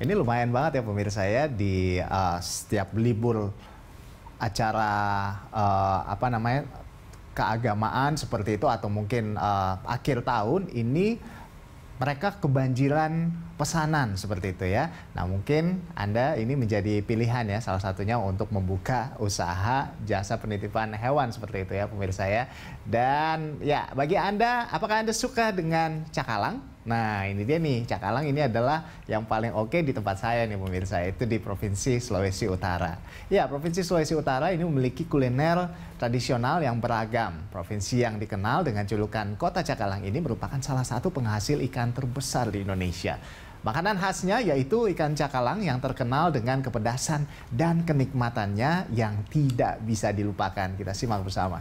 Ini lumayan banget ya pemirsa ya di uh, setiap libur acara uh, apa namanya keagamaan seperti itu atau mungkin uh, akhir tahun ini mereka kebanjiran pesanan seperti itu ya. Nah mungkin Anda ini menjadi pilihan ya salah satunya untuk membuka usaha jasa penitipan hewan seperti itu ya pemirsa ya. Dan ya bagi Anda apakah Anda suka dengan cakalang? Nah ini dia nih cakalang ini adalah yang paling oke di tempat saya nih pemirsa itu di Provinsi Sulawesi Utara. Ya Provinsi Sulawesi Utara ini memiliki kuliner tradisional yang beragam. Provinsi yang dikenal dengan julukan Kota Cakalang ini merupakan salah satu penghasil ikan terbesar di Indonesia. Makanan khasnya yaitu ikan cakalang yang terkenal dengan kepedasan dan kenikmatannya yang tidak bisa dilupakan. Kita simak bersama.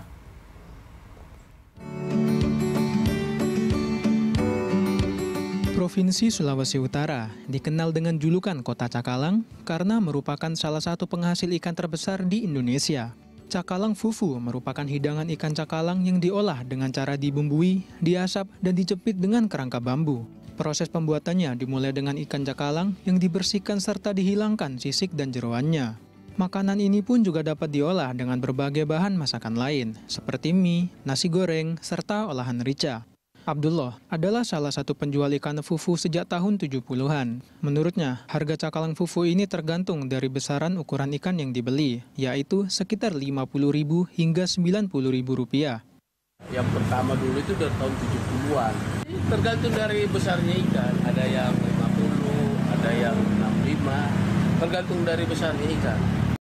Provinsi Sulawesi Utara dikenal dengan julukan Kota Cakalang karena merupakan salah satu penghasil ikan terbesar di Indonesia. Cakalang fufu merupakan hidangan ikan cakalang yang diolah dengan cara dibumbui, diasap, dan dicepit dengan kerangka bambu. Proses pembuatannya dimulai dengan ikan cakalang yang dibersihkan serta dihilangkan sisik dan jeroannya. Makanan ini pun juga dapat diolah dengan berbagai bahan masakan lain, seperti mie, nasi goreng, serta olahan rica. Abdullah adalah salah satu penjual ikan fufu sejak tahun 70-an. Menurutnya, harga cakalang fufu ini tergantung dari besaran ukuran ikan yang dibeli, yaitu sekitar Rp50.000 hingga Rp90.000. Yang pertama dulu itu dari tahun 70-an. Tergantung dari besarnya ikan. Ada yang 50, ada yang 65. Tergantung dari besarnya ikan.